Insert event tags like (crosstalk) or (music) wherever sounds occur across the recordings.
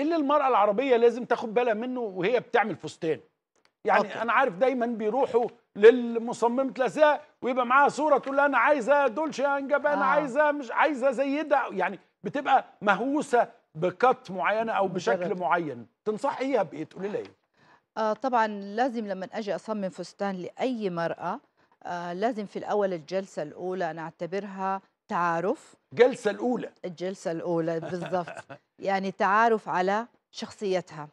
اللي المرأة العربية لازم تاخد بالها منه وهي بتعمل فستان يعني أوكي. انا عارف دايما بيروحوا للمصممة الازياء ويبقى معاها صورة تقول انا عايزة دولشي انجب انا آه. عايزة مش عايزة زي ده يعني بتبقى مهووسة بكت معينة او بشكل مجرد. معين تنصحيها بايه تقولي لها ايه آه طبعا لازم لما اجي اصمم فستان لاي مرأة آه لازم في الاول الجلسة الاولى انا اعتبرها تعارف الجلسة الأولى الجلسة الأولى (laughs) بالضبط يعني تعارف على شخصيتها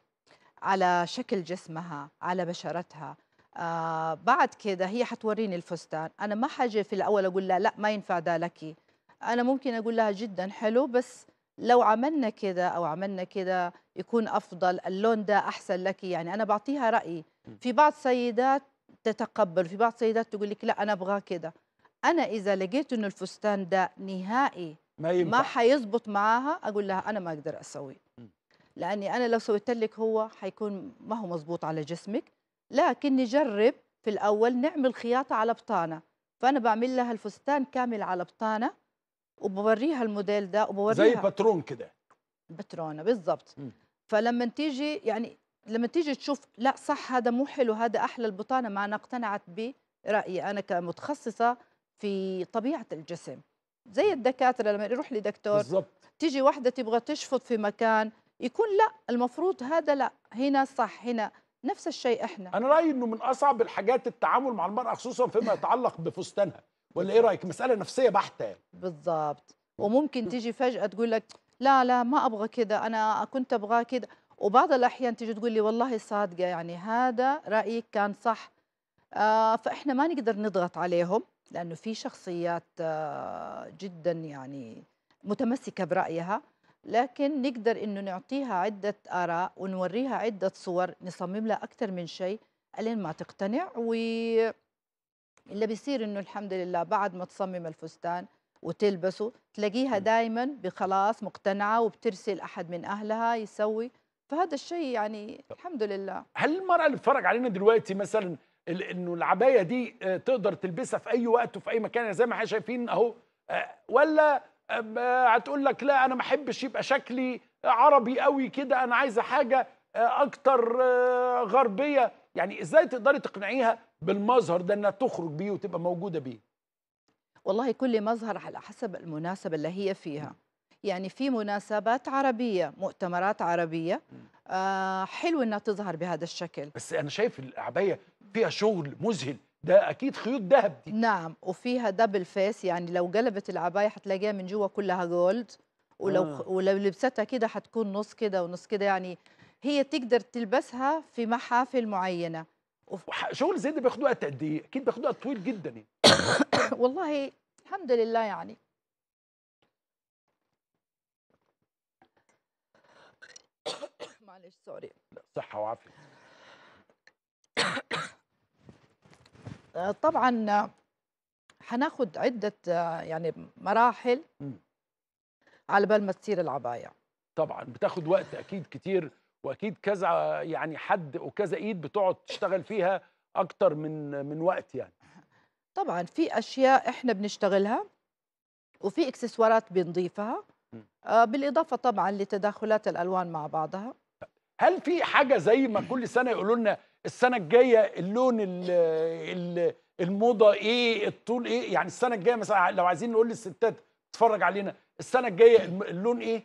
على شكل جسمها على بشرتها آه بعد كده هي حتوريني الفستان أنا ما حاجي في الأول أقول لها لا ما ينفع ده لك أنا ممكن أقول لها جدا حلو بس لو عملنا كده أو عملنا كده يكون أفضل اللون ده أحسن لك يعني أنا بعطيها رأيي في بعض سيدات تتقبل في بعض سيدات تقول لك لا أنا أبغاه كده انا اذا لقيت انه الفستان ده نهائي ما ينفع. ما حيظبط معاها اقول لها انا ما اقدر اسويه لاني انا لو سويت لك هو حيكون ما هو مظبوط على جسمك لكن نجرب في الاول نعمل خياطه على بطانه فانا بعمل لها الفستان كامل على بطانه وبوريها الموديل ده وبوريها زي باترون كده بترونه بالضبط فلما تيجي يعني لما تيجي تشوف لا صح هذا مو حلو هذا احلى البطانه ما انا اقتنعت برايي انا كمتخصصه في طبيعه الجسم زي الدكاتره لما يروح لدكتور بالزبط. تيجي واحده تبغى تشفط في مكان يكون لا المفروض هذا لا هنا صح هنا نفس الشيء احنا انا رايي انه من اصعب الحاجات التعامل مع المراه خصوصا فيما يتعلق بفستانها ولا ايه رايك مساله نفسيه بحته يعني بالظبط وممكن تيجي فجاه تقول لك لا لا ما ابغى كذا انا كنت ابغاه كذا وبعض الاحيان تيجي تقول لي والله صادقه يعني هذا رايك كان صح آه فاحنا ما نقدر نضغط عليهم لأنه في شخصيات آه، جدا يعني متمسكة برأيها لكن نقدر إنه نعطيها عدة آراء ونوريها عدة صور نصمم لها أكثر من شيء ألين ما تقتنع و اللي بيصير إنه الحمد لله بعد ما تصمم الفستان وتلبسه تلاقيها دائما بخلاص مقتنعة وبترسل أحد من أهلها يسوي فهذا الشيء يعني الحمد لله هل المرأة اللي بتتفرج علينا دلوقتي مثلا انه العبايه دي آه، تقدر تلبسها في اي وقت وفي اي مكان زي ما احنا شايفين اهو آه، ولا آه، هتقول لك لا انا ما احبش يبقى شكلي عربي قوي كده انا عايزه حاجه اكتر غربيه يعني ازاي تقدري تقنعيها بالمظهر ده انها تخرج بيه وتبقى موجوده بيه والله كل مظهر على حسب المناسبه اللي هي فيها يعني في مناسبات عربية مؤتمرات عربية آه حلو انها تظهر بهذا الشكل بس انا شايف العبايه فيها شغل مذهل ده اكيد خيوط ذهب دي نعم وفيها دبل فيس يعني لو قلبت العبايه حتلاقيها من جوه كلها جولد ولو آه. ولو لبستها كده حتكون نص كده ونص كده يعني هي تقدر تلبسها في محافل معينه شغل زي ده بياخدوها وقت قد ايه؟ اكيد بياخدوها وقت طويل جدا يعني. (coughs) والله الحمد لله يعني معلش سوري صحة وعافية (coughs) آه، طبعا حناخد عدة آه، يعني مراحل على بال ما تصير العباية طبعا بتاخد وقت أكيد كتير وأكيد كذا يعني حد وكذا إيد بتقعد تشتغل فيها أكتر من من وقت يعني (coughs) طبعا في أشياء إحنا بنشتغلها وفي إكسسوارات بنضيفها آه، بالإضافة طبعا لتداخلات الألوان مع بعضها هل في حاجه زي ما كل سنه يقولوا لنا السنه الجايه اللون الـ الـ الموضه ايه الطول ايه يعني السنه الجايه مثلا لو عايزين نقول للستات تتفرج علينا السنه الجايه اللون ايه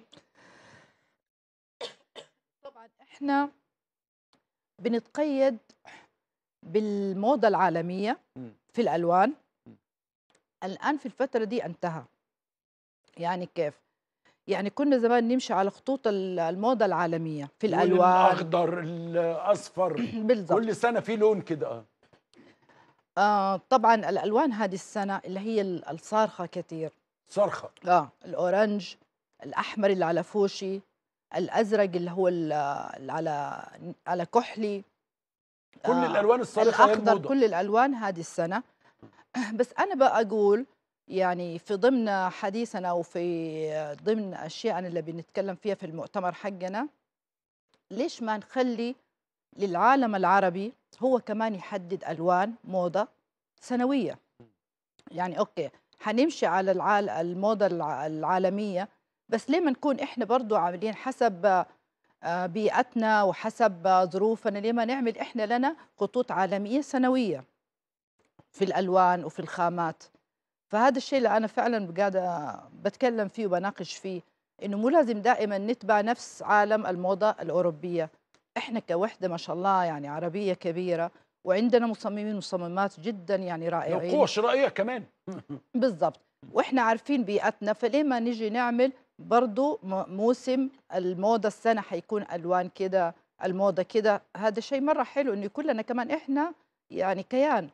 طبعا احنا بنتقيد بالموضه العالميه في الالوان الان في الفتره دي انتهى يعني كيف يعني كنا زمان نمشي على خطوط الموضه العالميه في الالوان الاخضر الاصفر (clears throat) بالضبط كل سنه في لون كده آه, آه، طبعا الالوان هذه السنه اللي هي الصارخه كثير صرخه اه الاورنج الاحمر اللي على فوشي الازرق اللي هو اللي على على كحلي كل آه الالوان الصارخه الاخضر كل الالوان هذه السنه (clears throat) بس انا بقى اقول يعني في ضمن حديثنا وفي ضمن أشياء اللي بنتكلم فيها في المؤتمر حقنا ليش ما نخلي للعالم العربي هو كمان يحدد ألوان موضة سنوية يعني أوكي حنمشي على العال الموضة العالمية بس ليه ما نكون إحنا برضو عاملين حسب آه، بيئتنا وحسب ظروفنا ليه ما نعمل إحنا لنا خطوط عالمية سنوية في الألوان وفي الخامات فهذا الشيء اللي انا فعلا قاعده آه، بتكلم فيه وبناقش فيه انه مو لازم دائما نتبع نفس عالم الموضه الاوروبيه احنا كوحده ما شاء الله يعني عربيه كبيره وعندنا مصممين مصممات جدا يعني رائعين نقوش شرائيه كمان (laughs) بالضبط واحنا عارفين بيئتنا فليه ما نجي نعمل برضه موسم الموضه السنه حيكون الوان كده الموضه كده هذا شيء مره حلو انه كلنا كمان احنا يعني كيان